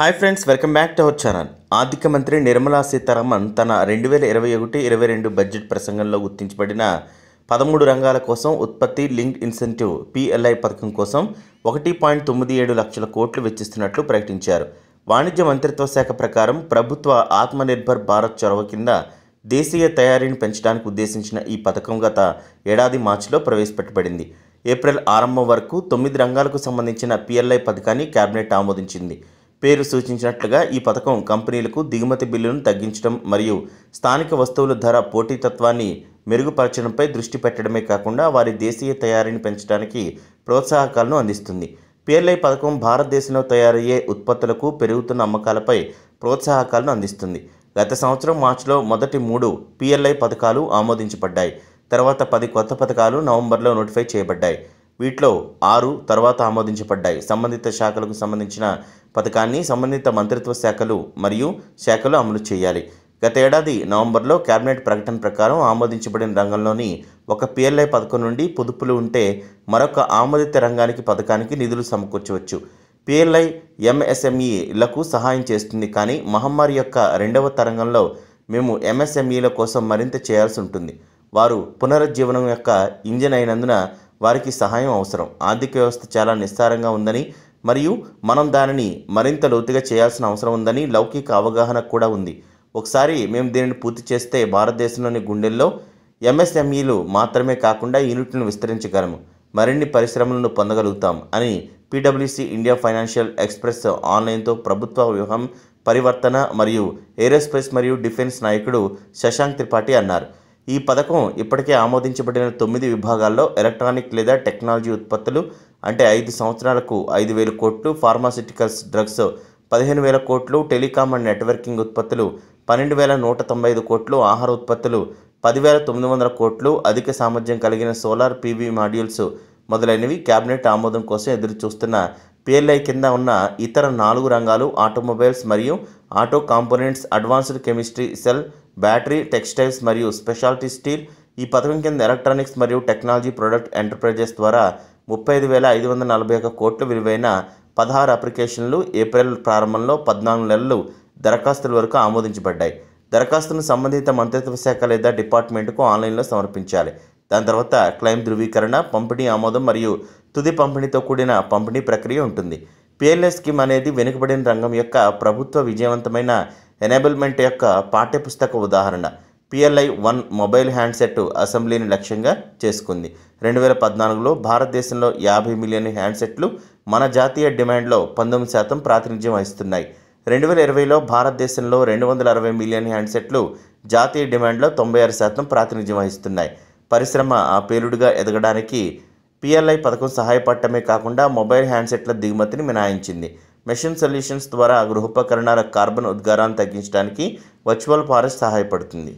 hi friends welcome back to our channel ఆర్థిక మంత్రి నిర్మలా సీతారామన్ తన రెండు వేల ఇరవై ఒకటి ఇరవై రెండు బడ్జెట్ ప్రసంగంలో గుర్తించబడిన పదమూడు రంగాల కోసం ఉత్పత్తి లింక్డ్ ఇన్సెంటివ్ పిఎల్ఐ పథకం కోసం ఒకటి పాయింట్ తొమ్మిది ఏడు లక్షల కోట్లు వెచ్చిస్తున్నట్లు ప్రకటించారు వాణిజ్య మంత్రిత్వ శాఖ ప్రకారం ప్రభుత్వ ఆత్మనిర్భర్ భారత్ చొరవ కింద దేశీయ తయారీని పెంచడానికి ఉద్దేశించిన ఈ పథకం గత ఏడాది మార్చిలో ప్రవేశపెట్టబడింది ఏప్రిల్ ఆరంభం వరకు తొమ్మిది రంగాలకు సంబంధించిన పిఎల్ఐ పథకాన్ని కేబినెట్ ఆమోదించింది పేరు సూచించినట్లుగా ఈ పథకం కంపెనీలకు దిగుమతి బిల్లును తగ్గించడం మరియు స్థానిక వస్తువుల ధర పోటీతత్వాన్ని మెరుగుపరచడంపై దృష్టి పెట్టడమే కాకుండా వారి దేశీయ తయారీని పెంచడానికి ప్రోత్సాహకాలను అందిస్తుంది పేర్లై పథకం భారతదేశంలో తయారయ్యే ఉత్పత్తులకు పెరుగుతున్న అమ్మకాలపై ప్రోత్సాహకాలను అందిస్తుంది గత సంవత్సరం మార్చిలో మొదటి మూడు పిఎల్ఐ పథకాలు ఆమోదించబడ్డాయి తర్వాత పది కొత్త పథకాలు నవంబర్లో నోటిఫై చేయబడ్డాయి వీటిలో ఆరు తర్వాత ఆమోదించబడ్డాయి సంబంధిత శాఖలకు సంబంధించిన పథకాన్ని సంబంధిత మంత్రిత్వ శాఖలు మరియు శాఖలు అమలు చేయాలి గతేడాది నవంబర్లో కేబినెట్ ప్రకటన ప్రకారం ఆమోదించబడిన రంగంలోని ఒక పిఎల్ఐ పథకం నుండి పొదుపులు ఉంటే మరొక ఆమోదిత రంగానికి పథకానికి నిధులు సమకూర్చవచ్చు పిఎల్ఐ ఎంఎస్ఎంఈలకు సహాయం చేస్తుంది కానీ మహమ్మారి యొక్క రెండవ తరంగంలో మేము ఎంఎస్ఎంఈల కోసం మరింత చేయాల్సి ఉంటుంది వారు పునరుజ్జీవనం యొక్క ఇంజన్ అయినందున వారికి సహాయం అవసరం ఆర్థిక వ్యవస్థ చాలా నిస్సారంగా ఉందని మరియు మనం దానిని మరింత లోతుగా చేయాల్సిన అవసరం ఉందని లౌకిక అవగాహన కూడా ఉంది ఒకసారి మేము దీనిని పూర్తి చేస్తే భారతదేశంలోని గుండెల్లో ఎంఎస్ఎంఈలు మాత్రమే కాకుండా యూనిట్లను విస్తరించగలము మరిన్ని పరిశ్రమలను పొందగలుగుతాం అని పీడబ్ల్యూసీ ఇండియా ఫైనాన్షియల్ ఎక్స్ప్రెస్ ఆన్లైన్తో ప్రభుత్వ వ్యూహం పరివర్తన మరియు ఏరోస్పేస్ మరియు డిఫెన్స్ నాయకుడు శశాంక్ త్రిపాఠి అన్నారు ఈ పథకం ఇప్పటికే ఆమోదించబడిన తొమ్మిది విభాగాల్లో ఎలక్ట్రానిక్ లేదా టెక్నాలజీ ఉత్పత్తులు అంటే ఐదు సంవత్సరాలకు ఐదు వేల కోట్లు ఫార్మాసిటికల్స్ డ్రగ్స్ పదిహేను వేల కోట్లు టెలికాం అండ్ నెట్వర్కింగ్ ఉత్పత్తులు పన్నెండు వేల నూట తొంభై ఐదు కోట్లు ఆహార ఉత్పత్తులు పదివేల తొమ్మిది వందల కోట్లు అధిక సామర్థ్యం కలిగిన సోలార్ పీవీ మాడ్యూల్స్ మొదలైనవి కేబినెట్ ఆమోదం కోసం ఎదురు చూస్తున్న పిఎల్ఐ కింద ఉన్న ఇతర నాలుగు రంగాలు ఆటోమొబైల్స్ మరియు auto components advanced chemistry cell battery textiles మరియు స్పెషాలిటీ స్టీల్ ఈ పథకం కింద ఎలక్ట్రానిక్స్ మరియు టెక్నాలజీ ప్రొడక్ట్ ఎంటర్ప్రైజెస్ ద్వారా ముప్పై ఐదు వేల ఐదు వందల నలభై ఒక కోట్ల విలువైన పదహారు అప్లికేషన్లు ఏప్రిల్ ప్రారంభంలో పద్నాలుగు నెలలు దరఖాస్తుల వరకు ఆమోదించబడ్డాయి దరఖాస్తును సంబంధిత మంత్రిత్వ శాఖ లేదా డిపార్ట్మెంట్కు ఆన్లైన్లో సమర్పించాలి దాని తర్వాత క్లెయిమ్ ధృవీకరణ పంపిణీ ఆమోదం మరియు తుది పంపిణీతో కూడిన పంపిణీ ప్రక్రియ ఉంటుంది పిఎల్ఎస్ స్కీమ్ అనేది వెనుకబడిన రంగం యొక్క ప్రభుత్వ విజయవంతమైన ఎనేబుల్మెంట్ యొక్క పాఠ్యపుస్తక ఉదాహరణ పిఎల్ఐ వన్ మొబైల్ హ్యాండ్సెట్ అసెంబ్లీని లక్ష్యంగా చేసుకుంది రెండు వేల పద్నాలుగులో భారతదేశంలో యాభై మిలియన్ హ్యాండ్సెట్లు మన జాతీయ డిమాండ్లో పంతొమ్మిది శాతం ప్రాతినిధ్యం వహిస్తున్నాయి రెండు వేల ఇరవైలో భారతదేశంలో రెండు వందల అరవై మిలియన్ హ్యాండ్సెట్లు జాతీయ డిమాండ్లో తొంభై ఆరు శాతం ప్రాతినిధ్యం వహిస్తున్నాయి పరిశ్రమ ఆ పేలుడుగా ఎదగడానికి పిఎల్ఐ పథకం సహాయపడటమే కాకుండా మొబైల్ హ్యాండ్సెట్ల దిగుమతిని మినహాయించింది మెషిన్ సొల్యూషన్స్ ద్వారా గృహోపకరణాల కార్బన్ ఉద్గారాన్ని తగ్గించడానికి వర్చువల్ ఫారెస్ట్ సహాయపడుతుంది